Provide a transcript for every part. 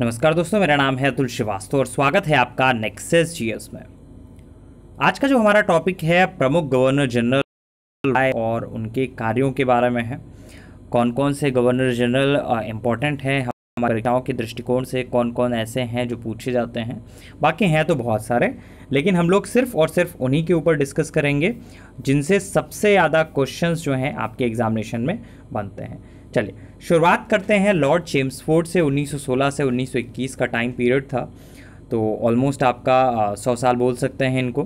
नमस्कार दोस्तों मेरा नाम है अतुल श्रीवास्तव और स्वागत है आपका नेक्सेस जीएस में आज का जो हमारा टॉपिक है प्रमुख गवर्नर जनरल और उनके कार्यों के बारे में है कौन कौन से गवर्नर जनरल इम्पोर्टेंट हैं हमारे परीक्षाओं के दृष्टिकोण से कौन कौन ऐसे हैं जो पूछे जाते हैं बाकी हैं तो बहुत सारे लेकिन हम लोग सिर्फ और सिर्फ उन्हीं के ऊपर डिस्कस करेंगे जिनसे सबसे ज़्यादा क्वेश्चंस जो हैं आपके एग्जामिनेशन में बनते हैं चलिए शुरुआत करते हैं लॉर्ड चेम्सफोर्ड से 1916 से 1921 का टाइम पीरियड था तो ऑलमोस्ट आपका सौ साल बोल सकते हैं इनको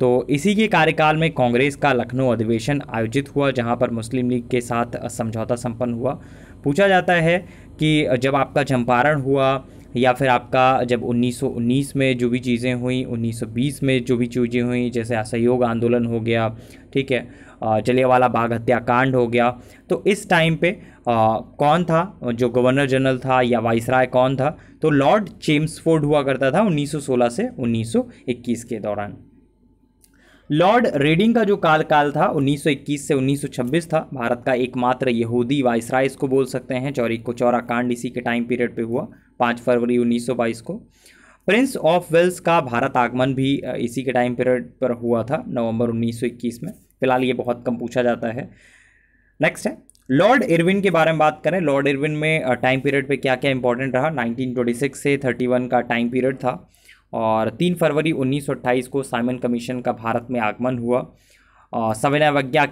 तो इसी के कार्यकाल में कांग्रेस का लखनऊ अधिवेशन आयोजित हुआ जहां पर मुस्लिम लीग के साथ समझौता संपन्न हुआ पूछा जाता है कि जब आपका चंपारण हुआ या फिर आपका जब 1919 में जो भी चीज़ें हुई 1920 में जो भी चीज़ें हुई जैसे असहयोग आंदोलन हो गया ठीक है जलियावाला बाग हत्याकांड हो गया तो इस टाइम पे आ, कौन था जो गवर्नर जनरल था या वाइसराय कौन था तो लॉर्ड चेम्सफोर्ड हुआ करता था 1916 से 1921 के दौरान लॉर्ड रेडिंग का जो काल काल था 1921 से 1926 था भारत का एकमात्र यहूदी वाइसराय इसको बोल सकते हैं चौरी को चौरा कांड इसी के टाइम पीरियड पे हुआ पाँच फरवरी उन्नीस सौ बाईस को प्रिंस ऑफ वेल्स का भारत आगमन भी इसी के टाइम पीरियड पर हुआ था नवंबर 1921 में फिलहाल ये बहुत कम पूछा जाता है नेक्स्ट है लॉर्ड इरविन के बारे में बात करें लॉर्ड इरविन में टाइम पीरियड पे क्या क्या इंपॉर्टेंट रहा 1926 से 31 का टाइम पीरियड था और 3 फरवरी 1928 को साइमन कमीशन का भारत में आगमन हुआ और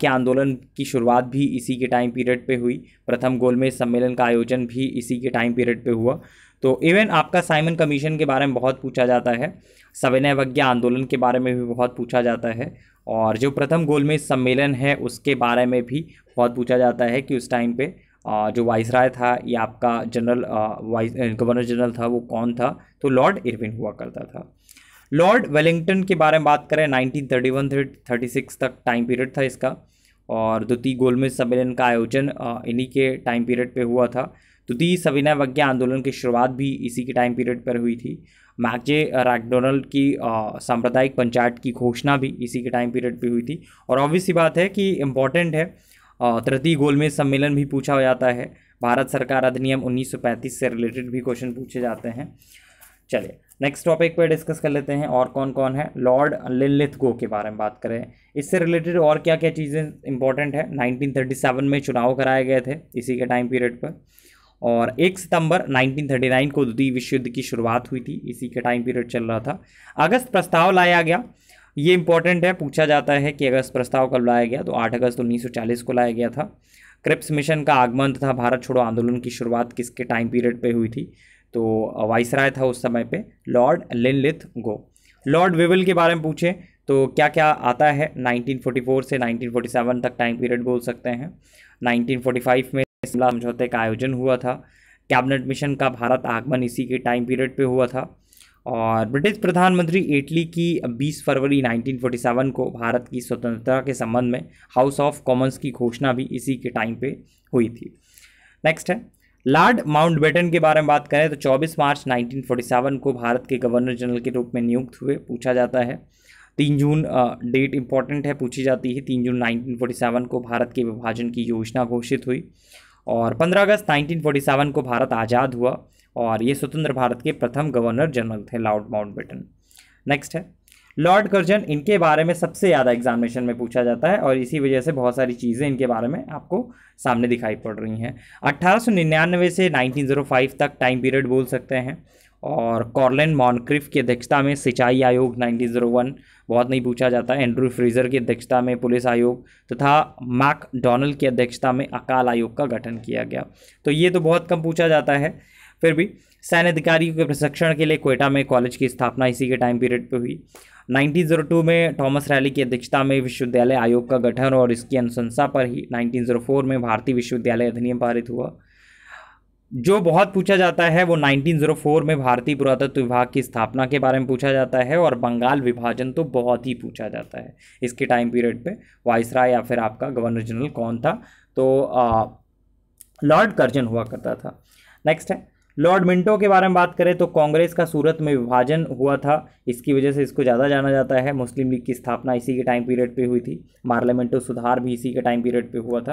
के आंदोलन की शुरुआत भी इसी के टाइम पीरियड पे हुई प्रथम गोलमेज सम्मेलन का आयोजन भी इसी के टाइम पीरियड पे हुआ तो इवन आपका साइमन कमीशन के बारे में बहुत पूछा जाता है सविनय वज्ञा आंदोलन के बारे में भी बहुत पूछा जाता है और जो प्रथम गोलमेज सम्मेलन है उसके बारे में भी बहुत पूछा जाता है कि उस टाइम पे जो वाइस राय था या आपका जनरल वाइस गवर्नर जनरल था वो कौन था तो लॉर्ड इरविन हुआ करता था लॉर्ड वेलिंगटन के बारे में बात करें nineteen thirty one thirty six तक टाइम पीरियड था इसका और द्वितीय गोलमेज सम्मेलन का आयोजन इन्हीं के टाइम पीरियड पे हुआ था तो दी सविनय वज्ञा आंदोलन की शुरुआत भी इसी के टाइम पीरियड पर हुई थी मैकजे रैकडोनल्ड की साम्प्रदायिक पंचायत की घोषणा भी इसी के टाइम पीरियड पर हुई थी और ऑब्वियस सी बात है कि इम्पॉर्टेंट है तृतीय गोलमेज सम्मेलन भी पूछा हो जाता है भारत सरकार अधिनियम 1935 से रिलेटेड भी क्वेश्चन पूछे जाते हैं चलिए नेक्स्ट टॉपिक पर डिस्कस कर लेते हैं और कौन कौन है लॉर्ड लिलिथ गो के बारे में बात करें इससे रिलेटेड और क्या क्या चीज़ें इंपॉर्टेंट है 1937 में चुनाव कराए गए थे इसी के टाइम पीरियड पर और एक सितंबर 1939 को द्वितीय विश्व युद्ध की शुरुआत हुई थी इसी के टाइम पीरियड चल रहा था अगस्त प्रस्ताव लाया गया ये इंपॉर्टेंट है पूछा जाता है कि अगस्त प्रस्ताव कब लाया गया तो 8 अगस्त 1940 को लाया गया था क्रिप्स मिशन का आगमन तथा भारत छोड़ो आंदोलन की शुरुआत किसके टाइम पीरियड पर हुई थी तो वाइसराय था उस समय पर lord Linlithgow lord Wavell के बारे में पूछें तो क्या क्या आता है 1944 से 1947 तक टाइम पीरियड बोल सकते हैं 1945 में शिमला समझौते का आयोजन हुआ था कैबिनेट मिशन का भारत आगमन इसी के टाइम पीरियड पे हुआ था और ब्रिटिश प्रधानमंत्री एटली की 20 फरवरी 1947 को भारत की स्वतंत्रता के संबंध में हाउस ऑफ कॉमन्स की घोषणा भी इसी के टाइम पे हुई थी नेक्स्ट है लॉर्ड माउंटबेटन के बारे में बात करें तो 24 मार्च 1947 को भारत के गवर्नर जनरल के रूप में नियुक्त हुए पूछा जाता है तीन जून डेट इंपॉर्टेंट है पूछी जाती है तीन जून 1947 को भारत के विभाजन की योजना घोषित हुई और 15 अगस्त 1947 को भारत आज़ाद हुआ और ये स्वतंत्र भारत के प्रथम गवर्नर जनरल थे लॉर्ड बेटन नेक्स्ट है लॉर्ड कर्जन इनके बारे में सबसे ज़्यादा एग्जामिनेशन में पूछा जाता है और इसी वजह से बहुत सारी चीज़ें इनके बारे में आपको सामने दिखाई पड़ रही हैं अट्ठारह से 1905 तक टाइम पीरियड बोल सकते हैं और कॉर्लिन मॉनक्रिफ की अध्यक्षता में सिंचाई आयोग 1901 बहुत नहीं पूछा जाता एंड्रू फ्रीजर की अध्यक्षता में पुलिस आयोग तथा मैक डोनल की अध्यक्षता में अकाल आयोग का गठन किया गया तो ये तो बहुत कम पूछा जाता है फिर भी सैन्य अधिकारियों के प्रशिक्षण के लिए कोयटा में कॉलेज की स्थापना इसी के टाइम पीरियड पर हुई 1902 में थॉमस रैली की अध्यक्षता में विश्वविद्यालय आयोग का गठन और इसकी अनुशंसा पर ही 1904 में भारतीय विश्वविद्यालय अधिनियम पारित हुआ जो बहुत पूछा जाता है वो 1904 में भारतीय पुरातत्व विभाग की स्थापना के बारे में पूछा जाता है और बंगाल विभाजन तो बहुत ही पूछा जाता है इसके टाइम पीरियड पे वाइसरा या फिर आपका गवर्नर जनरल कौन था तो लॉर्ड कर्जन हुआ करता था नेक्स्ट है लॉर्ड मिंटो के बारे में बात करें तो कांग्रेस का सूरत में विभाजन हुआ था इसकी वजह से इसको ज़्यादा जाना जाता है मुस्लिम लीग की स्थापना इसी के टाइम पीरियड पे हुई थी पार्लियामेंटो सुधार भी इसी के टाइम पीरियड पे हुआ था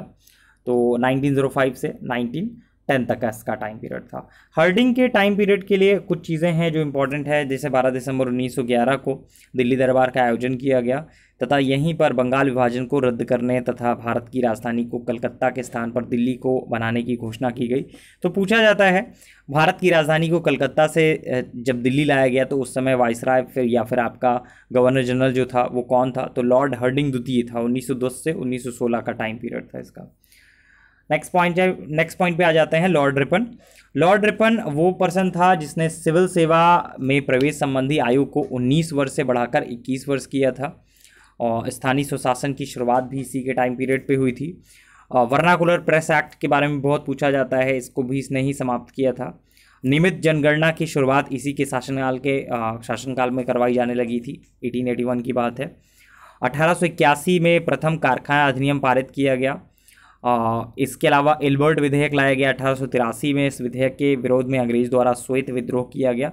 तो 1905 से नाइनटीन टेन तक का इसका टाइम पीरियड था हर्डिंग के टाइम पीरियड के लिए कुछ चीज़ें हैं जो इंपॉर्टेंट है जैसे 12 दिसंबर 1911 को दिल्ली दरबार का आयोजन किया गया तथा यहीं पर बंगाल विभाजन को रद्द करने तथा भारत की राजधानी को कलकत्ता के स्थान पर दिल्ली को बनाने की घोषणा की गई तो पूछा जाता है भारत की राजधानी को कलकत्ता से जब दिल्ली लाया गया तो उस समय वाइसराय फिर या फिर आपका गवर्नर जनरल जो था वो कौन था तो लॉर्ड हर्डिंग द्वितीय था 1910 से 1916 का टाइम पीरियड था इसका नेक्स्ट पॉइंट नेक्स्ट पॉइंट पे आ जाते हैं लॉर्ड रिपन लॉर्ड रिपन वो पर्सन था जिसने सिविल सेवा में प्रवेश संबंधी आयु को 19 वर्ष से बढ़ाकर 21 वर्ष किया था और स्थानीय सुशासन की शुरुआत भी इसी के टाइम पीरियड पे हुई थी वर्नाकुलर प्रेस एक्ट के बारे में बहुत पूछा जाता है इसको भी इसने ही समाप्त किया था नियमित जनगणना की शुरुआत इसी के शासनकाल के शासनकाल में करवाई जाने लगी थी एटीन की बात है अठारह में प्रथम कारखाना अधिनियम पारित किया गया इसके अलावा एल्बर्ट विधेयक लाया गया अठारह में इस विधेयक के विरोध में अंग्रेज द्वारा श्वेत विद्रोह किया गया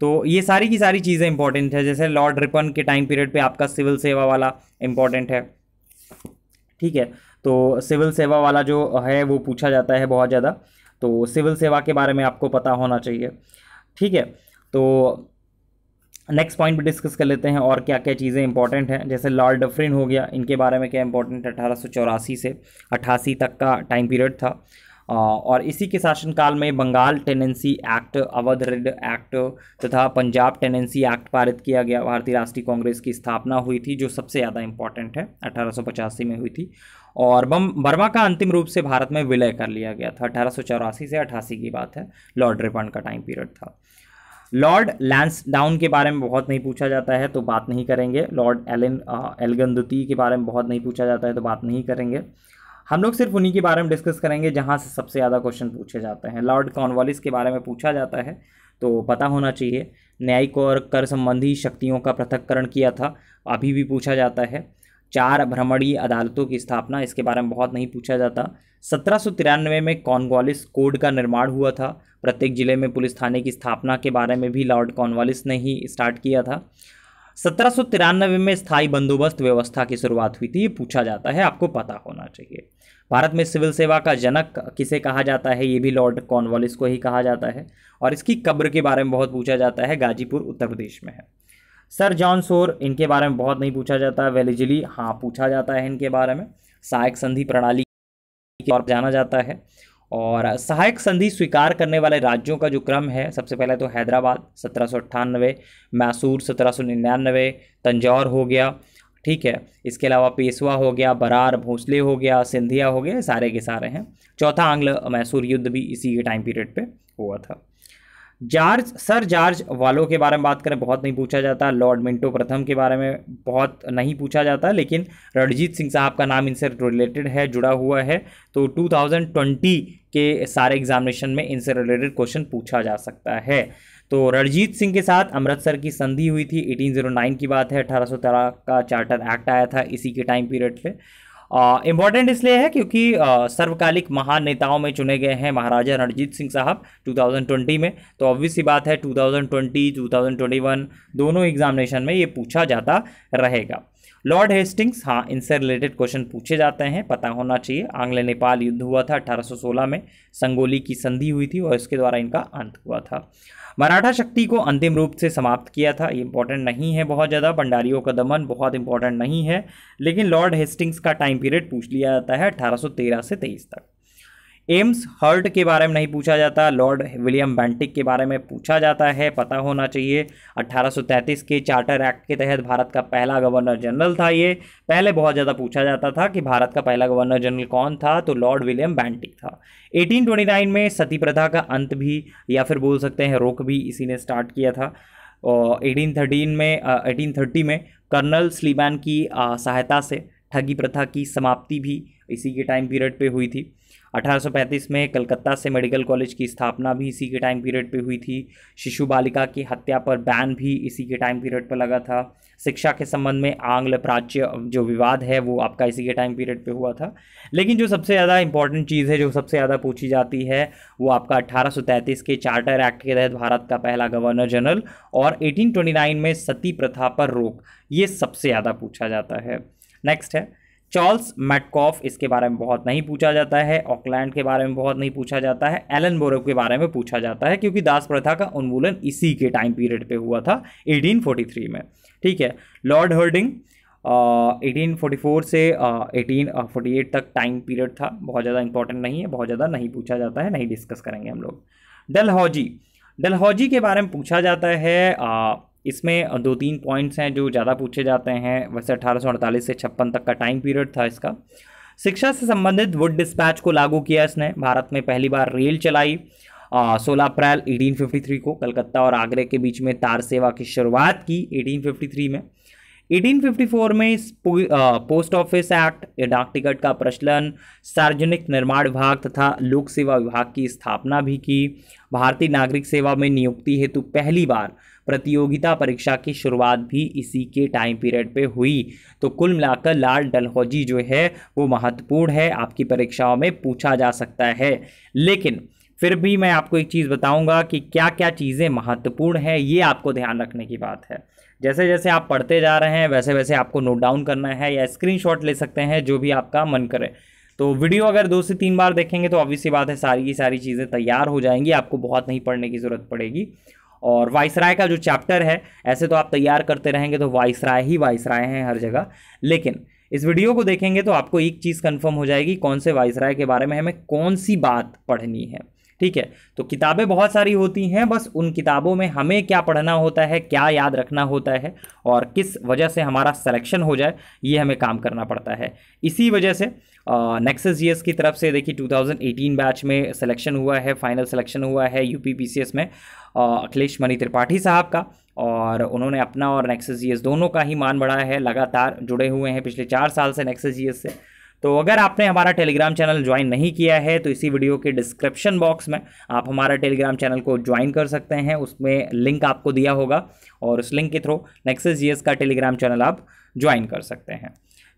तो ये सारी की सारी चीज़ें इंपॉर्टेंट है जैसे लॉर्ड रिपन के टाइम पीरियड पे आपका सिविल सेवा वाला इम्पॉर्टेंट है ठीक है तो सिविल सेवा वाला जो है वो पूछा जाता है बहुत ज़्यादा तो सिविल सेवा के बारे में आपको पता होना चाहिए ठीक है तो नेक्स्ट पॉइंट भी डिस्कस कर लेते हैं और क्या क्या चीज़ें इंपॉर्टेंट हैं जैसे लॉर्ड डफरिन हो गया इनके बारे में क्या इंपॉर्टेंट है अठारह से अट्ठासी तक का टाइम पीरियड था और इसी के शासनकाल में Bengal tenancy act Awadh rent act तथा पंजाब टेनेंसी एक्ट पारित किया गया भारतीय राष्ट्रीय कांग्रेस की स्थापना हुई थी जो सबसे ज़्यादा इंपॉर्टेंट है अठारह में हुई थी और बम बर्मा का अंतिम रूप से भारत में विलय कर लिया गया था अठारह से अठासी की बात है लॉर्ड रिपन का टाइम पीरियड था लॉर्ड लैंस डाउन के बारे में बहुत नहीं पूछा जाता है तो बात नहीं करेंगे लॉर्ड एलिन एलगंदुती के बारे में बहुत नहीं पूछा जाता है तो बात नहीं करेंगे हम लोग सिर्फ उन्हीं के बारे में डिस्कस करेंगे जहाँ से सबसे ज़्यादा क्वेश्चन पूछे जाते हैं लॉर्ड कॉर्नवालिस के बारे में पूछा जाता है तो पता होना चाहिए न्यायिक और कर संबंधी शक्तियों का पृथककरण किया था अभी भी पूछा जाता है चार भ्रमणीय अदालतों की स्थापना इसके बारे में बहुत नहीं पूछा जाता सत्रह में कॉनवालिस कोड का निर्माण हुआ था प्रत्येक जिले में पुलिस थाने की स्थापना के बारे में भी लॉर्ड कॉनवालिस ने ही स्टार्ट किया था सत्रह में स्थायी बंदोबस्त व्यवस्था की शुरुआत हुई थी ये पूछा जाता है आपको पता होना चाहिए भारत में सिविल सेवा का जनक किसे कहा जाता है ये भी लॉर्ड कॉर्नवालिस को ही कहा जाता है और इसकी कब्र के बारे में बहुत पूछा जाता है गाजीपुर उत्तर प्रदेश में है सर जॉन सोर इनके बारे में बहुत नहीं पूछा जाता है वेलिजिली हाँ पूछा जाता है इनके बारे में सहायक संधि प्रणाली की ओर जाना जाता है और सहायक संधि स्वीकार करने वाले राज्यों का जो क्रम है सबसे पहले तो हैदराबाद सत्रह मैसूर सत्रह तंजौर हो गया ठीक है इसके अलावा पेशवा हो गया बरार भोसले हो गया सिंधिया हो गया सारे के सारे हैं चौथा आंग्ल मैसूर युद्ध भी इसी टाइम पीरियड पे हुआ था जॉर्ज सर जॉर्ज वालों के बारे में बात करें बहुत नहीं पूछा जाता लॉर्ड मिंटो प्रथम के बारे में बहुत नहीं पूछा जाता लेकिन रणजीत सिंह साहब का नाम इनसे रिलेटेड है जुड़ा हुआ है तो 2020 के सारे एग्जामिनेशन में इनसे रिलेटेड क्वेश्चन पूछा जा सकता है तो रणजीत सिंह के साथ अमृतसर की संधि हुई थी 1809 की बात है अठारह का चार्टर एक्ट आया था इसी के टाइम पीरियड पर इम्पॉर्टेंट इसलिए है क्योंकि सर्वकालिक महान नेताओं में चुने गए हैं महाराजा रणजीत सिंह साहब 2020 में तो ऑब्वियस ही बात है 2020 2021 दोनों एग्जामिनेशन में ये पूछा जाता रहेगा लॉर्ड हेस्टिंग्स हाँ इनसे रिलेटेड क्वेश्चन पूछे जाते हैं पता होना चाहिए आंग्ल नेपाल युद्ध हुआ था 1816 में संगोली की संधि हुई थी और इसके द्वारा इनका अंत हुआ था मराठा शक्ति को अंतिम रूप से समाप्त किया था ये इंपॉर्टेंट नहीं है बहुत ज़्यादा भंडारियों का दमन बहुत इंपॉर्टेंट नहीं है लेकिन लॉर्ड हेस्टिंग्स का टाइम पीरियड पूछ लिया जाता है अठारह से तेईस तक एम्स हर्ट के बारे में नहीं पूछा जाता लॉर्ड विलियम बैंटिक के बारे में पूछा जाता है पता होना चाहिए 1833 के चार्टर एक्ट के तहत भारत का पहला गवर्नर जनरल था ये पहले बहुत ज़्यादा पूछा जाता था कि भारत का पहला गवर्नर जनरल कौन था तो लॉर्ड विलियम बैंटिक था 1829 में सती प्रथा का अंत भी या फिर बोल सकते हैं रोक भी इसी ने स्टार्ट किया था और एटीन में एटीन थर्टी में कर्नल स्लीबैन की सहायता से ठगी प्रथा की समाप्ति भी इसी के टाइम पीरियड पर हुई थी 1835 में कलकत्ता से मेडिकल कॉलेज की स्थापना भी इसी के टाइम पीरियड पे हुई थी शिशु बालिका की हत्या पर बैन भी इसी के टाइम पीरियड पर लगा था शिक्षा के संबंध में आंग्ल प्राच्य जो विवाद है वो आपका इसी के टाइम पीरियड पे हुआ था लेकिन जो सबसे ज़्यादा इंपॉर्टेंट चीज़ है जो सबसे ज़्यादा पूछी जाती है वो आपका 1833 के चार्टर एक्ट के तहत भारत का पहला गवर्नर जनरल और 1829 में सती प्रथा पर रोक ये सबसे ज़्यादा पूछा जाता है नेक्स्ट है चार्ल्स मैटकॉफ इसके बारे में बहुत नहीं पूछा जाता है ऑकलैंड के बारे में बहुत नहीं पूछा जाता है एलन बोरो के बारे में पूछा जाता है क्योंकि दास प्रथा का उन्मूलन इसी के टाइम पीरियड पे हुआ था 1843 में ठीक है lord Hardinge eighteen forty four से एटीन फोर्टी एट तक टाइम पीरियड था बहुत ज़्यादा इंपॉर्टेंट नहीं है बहुत ज़्यादा नहीं पूछा जाता है नहीं डिस्कस करेंगे हम लोग डल डलहौजी के बारे में पूछा जाता है uh, इसमें दो तीन पॉइंट्स हैं जो ज़्यादा पूछे जाते हैं वैसे अठारह से छप्पन तक का टाइम पीरियड था इसका शिक्षा से संबंधित वुड डिस्पैच को लागू किया इसने भारत में पहली बार रेल चलाई सोलह अप्रैल 1853 को कलकत्ता और आगरे के बीच में तार सेवा की शुरुआत की 1853 में 1854 में पोस्ट ऑफिस एक्ट डाक टिकट का प्रचलन सार्वजनिक निर्माण विभाग तथा लोक सेवा विभाग की स्थापना भी की भारतीय नागरिक सेवा में नियुक्ति हेतु पहली बार प्रतियोगिता परीक्षा की शुरुआत भी इसी के टाइम पीरियड पे हुई तो कुल मिलाकर लाल डलहौजी जो है वो महत्वपूर्ण है आपकी परीक्षाओं में पूछा जा सकता है लेकिन फिर भी मैं आपको एक चीज़ बताऊंगा कि क्या क्या चीज़ें महत्वपूर्ण है ये आपको ध्यान रखने की बात है जैसे जैसे आप पढ़ते जा रहे हैं वैसे वैसे आपको नोट डाउन करना है या स्क्रीनशॉट ले सकते हैं जो भी आपका मन करे तो वीडियो अगर दो से तीन बार देखेंगे तो ऑब्वियसली बात है सारी की सारी चीज़ें तैयार हो जाएंगी आपको बहुत नहीं पढ़ने की ज़रूरत पड़ेगी और वाइसराय का जो चैप्टर है ऐसे तो आप तैयार करते रहेंगे तो वाइसराय ही वाइसराय हैं हर जगह लेकिन इस वीडियो को देखेंगे तो आपको एक चीज़ कंफर्म हो जाएगी कौन से वाइसराय के बारे में हमें कौन सी बात पढ़नी है ठीक है तो किताबें बहुत सारी होती हैं बस उन किताबों में हमें क्या पढ़ना होता है क्या याद रखना होता है और किस वजह से हमारा सिलेक्शन हो जाए ये हमें काम करना पड़ता है इसी वजह से नेक्सस जी की तरफ से देखिए 2018 बैच में सिलेक्शन हुआ है फाइनल सिलेक्शन हुआ है यू में अखिलेश मणि त्रिपाठी साहब का और उन्होंने अपना और नेक्सस जी दोनों का ही मान बढ़ाया है लगातार जुड़े हुए हैं पिछले चार साल से नेक्सस जी से तो अगर आपने हमारा टेलीग्राम चैनल ज्वाइन नहीं किया है तो इसी वीडियो के डिस्क्रिप्शन बॉक्स में आप हमारा टेलीग्राम चैनल को ज्वाइन कर सकते हैं उसमें लिंक आपको दिया होगा और उस लिंक के थ्रू नेक्सेस जी का टेलीग्राम चैनल आप ज्वाइन कर सकते हैं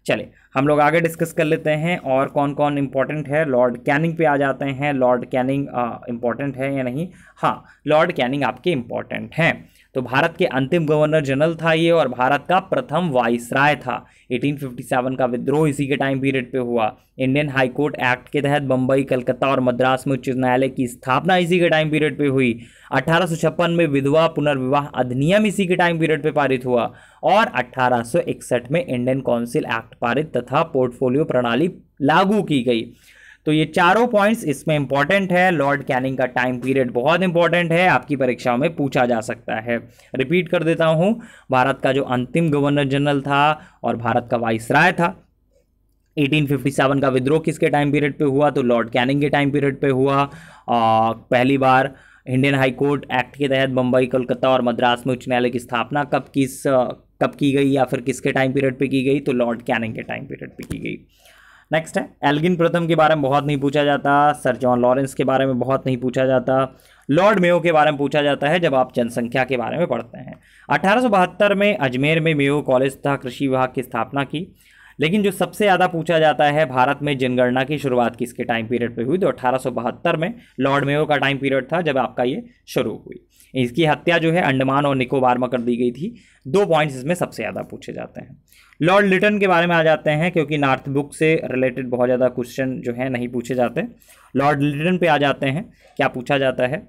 चलिए हम लोग आगे डिस्कस कर लेते हैं और कौन कौन इम्पॉर्टेंट है लॉर्ड कैनिंग पे आ जाते हैं लॉर्ड कैनिंग इम्पॉर्टेंट है या नहीं हाँ लॉर्ड कैनिंग आपके इम्पॉर्टेंट हैं तो भारत के अंतिम गवर्नर जनरल था ये और भारत का प्रथम वाइसराय था 1857 का विद्रोह इसी के टाइम पीरियड पे हुआ इंडियन हाई कोर्ट एक्ट के तहत बम्बई कलकत्ता और मद्रास में उच्च न्यायालय की स्थापना इसी के टाइम पीरियड पे हुई अठारह में विधवा पुनर्विवाह अधिनियम इसी के टाइम पीरियड पे पारित हुआ और 1861 में इंडियन काउंसिल एक्ट पारित तथा पोर्टफोलियो प्रणाली लागू की गई तो ये चारों पॉइंट्स इसमें इंपॉर्टेंट है लॉर्ड कैनिंग का टाइम पीरियड बहुत इंपॉर्टेंट है आपकी परीक्षाओं में पूछा जा सकता है रिपीट कर देता हूँ भारत का जो अंतिम गवर्नर जनरल था और भारत का राय था 1857 का विद्रोह किसके टाइम पीरियड पे हुआ तो लॉर्ड कैनिंग के टाइम पीरियड पे हुआ आ, पहली बार इंडियन हाई कोर्ट एक्ट के तहत बम्बई कोलकाता और मद्रास में उच्च न्यायालय की स्थापना कब किस कब की गई या फिर किसके टाइम पीरियड पे की गई तो लॉर्ड कैनिंग के टाइम पीरियड पे की गई नेक्स्ट है एल्गिन प्रथम के बारे में बहुत नहीं पूछा जाता सर जॉन लॉरेंस के बारे में बहुत नहीं पूछा जाता लॉर्ड मेयो के बारे में पूछा जाता है जब आप जनसंख्या के बारे में पढ़ते हैं अठारह में अजमेर में मेयो कॉलेज तथा कृषि विभाग की स्थापना की लेकिन जो सबसे ज़्यादा पूछा जाता है भारत में जनगणना की शुरुआत किसके टाइम पीरियड पे हुई तो अठारह में लॉर्ड मेयो का टाइम पीरियड था जब आपका ये शुरू हुई इसकी हत्या जो है अंडमान और निकोबार में कर दी गई थी दो पॉइंट्स इसमें सबसे ज़्यादा पूछे जाते हैं लॉर्ड लिटन के बारे में आ जाते हैं क्योंकि नॉर्थ बुक से रिलेटेड बहुत ज़्यादा क्वेश्चन जो है नहीं पूछे जाते लॉर्ड लिटन पे आ जाते हैं क्या पूछा जाता है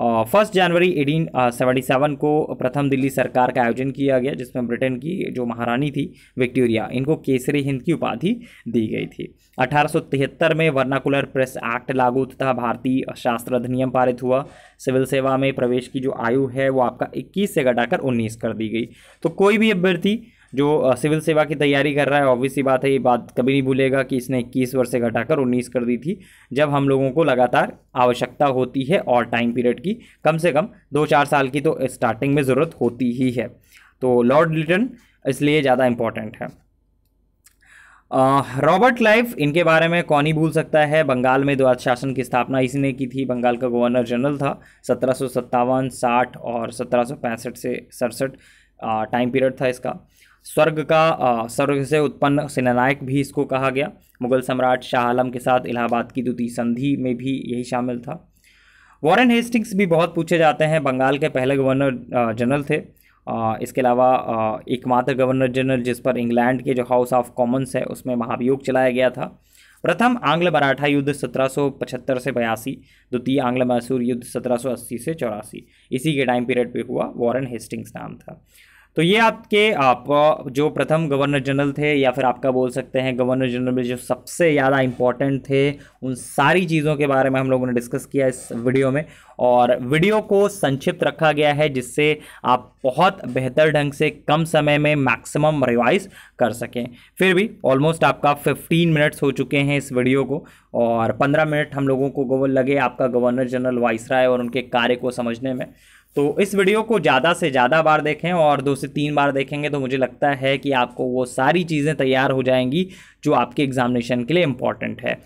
फर्स्ट जनवरी 1877 को प्रथम दिल्ली सरकार का आयोजन किया गया जिसमें ब्रिटेन की जो महारानी थी विक्टोरिया इनको केसरी हिंद की उपाधि दी गई थी 1873 में वर्नाकुलर प्रेस एक्ट लागू तथा भारतीय शास्त्र अधिनियम पारित हुआ सिविल सेवा में प्रवेश की जो आयु है वो आपका 21 से घटाकर 19 कर दी गई तो कोई भी अभ्यर्थी जो सिविल सेवा की तैयारी कर रहा है ऑब्वियस सी बात है ये बात कभी नहीं भूलेगा कि इसने इक्कीस वर्ष से घटाकर उन्नीस कर दी थी जब हम लोगों को लगातार आवश्यकता होती है और टाइम पीरियड की कम से कम दो चार साल की तो स्टार्टिंग में ज़रूरत होती ही है तो लॉर्ड लिटन इसलिए ज़्यादा इम्पॉर्टेंट है रॉबर्ट लाइफ इनके बारे में कौन ही भूल सकता है बंगाल में द्वाद शासन की स्थापना इसी ने की थी बंगाल का गवर्नर जनरल था सत्रह सौ सत्तावन साठ और सत्रह सौ पैंसठ से सड़सठ टाइम पीरियड था इसका स्वर्ग का स्वर्ग से उत्पन्न सेनानायक भी इसको कहा गया मुगल सम्राट शाह आलम के साथ इलाहाबाद की द्वितीय संधि में भी यही शामिल था वॉरेन हेस्टिंग्स भी बहुत पूछे जाते हैं बंगाल के पहले गवर्नर जनरल थे इसके अलावा एकमात्र गवर्नर जनरल जिस पर इंग्लैंड के जो हाउस ऑफ कॉमन्स है उसमें महाभियोग चलाया गया था प्रथम आंग्ल मराठा युद्ध 1775 से बयासी द्वितीय आंग्ल मैसूर युद्ध 1780 से चौरासी इसी के टाइम पीरियड पे हुआ वॉरेन हेस्टिंग्स नाम था तो ये आपके आप जो प्रथम गवर्नर जनरल थे या फिर आपका बोल सकते हैं गवर्नर जनरल में जो सबसे ज़्यादा इंपॉर्टेंट थे उन सारी चीज़ों के बारे में हम लोगों ने डिस्कस किया इस वीडियो में और वीडियो को संक्षिप्त रखा गया है जिससे आप बहुत बेहतर ढंग से कम समय में मैक्सिमम रिवाइज कर सकें फिर भी ऑलमोस्ट आपका 15 मिनट्स हो चुके हैं इस वीडियो को और 15 मिनट हम लोगों को लगे आपका गवर्नर जनरल वाइसराय और उनके कार्य को समझने में तो इस वीडियो को ज़्यादा से ज़्यादा बार देखें और दो से तीन बार देखेंगे तो मुझे लगता है कि आपको वो सारी चीज़ें तैयार हो जाएंगी जो आपके एग्जामिनेशन के लिए इम्पॉर्टेंट है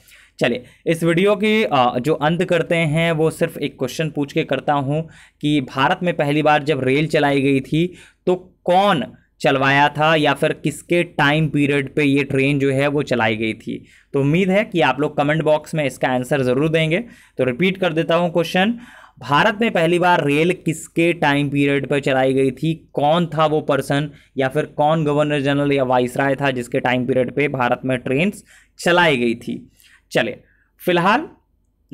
चलिए इस वीडियो के जो अंत करते हैं वो सिर्फ एक क्वेश्चन पूछ के करता हूँ कि भारत में पहली बार जब रेल चलाई गई थी तो कौन चलवाया था या फिर किसके टाइम पीरियड पे ये ट्रेन जो है वो चलाई गई थी तो उम्मीद है कि आप लोग कमेंट बॉक्स में इसका आंसर ज़रूर देंगे तो रिपीट कर देता हूँ क्वेश्चन भारत में पहली बार रेल किसके टाइम पीरियड पर चलाई गई थी कौन था वो पर्सन या फिर कौन गवर्नर जनरल या वाइसराय था जिसके टाइम पीरियड पे भारत में ट्रेन चलाई गई थी चले फिलहाल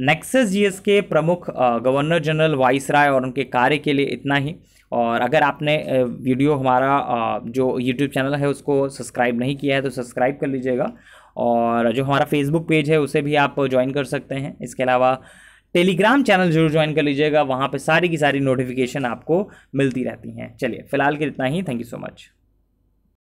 नेक्सेस जीएस के प्रमुख गवर्नर जनरल वाइसराय और उनके कार्य के लिए इतना ही और अगर आपने वीडियो हमारा जो यूट्यूब चैनल है उसको सब्सक्राइब नहीं किया है तो सब्सक्राइब कर लीजिएगा और जो हमारा फेसबुक पेज है उसे भी आप ज्वाइन कर सकते हैं इसके अलावा टेलीग्राम चैनल जरूर ज्वाइन कर लीजिएगा वहाँ पर सारी की सारी नोटिफिकेशन आपको मिलती रहती हैं चलिए फिलहाल के इतना ही थैंक यू सो मच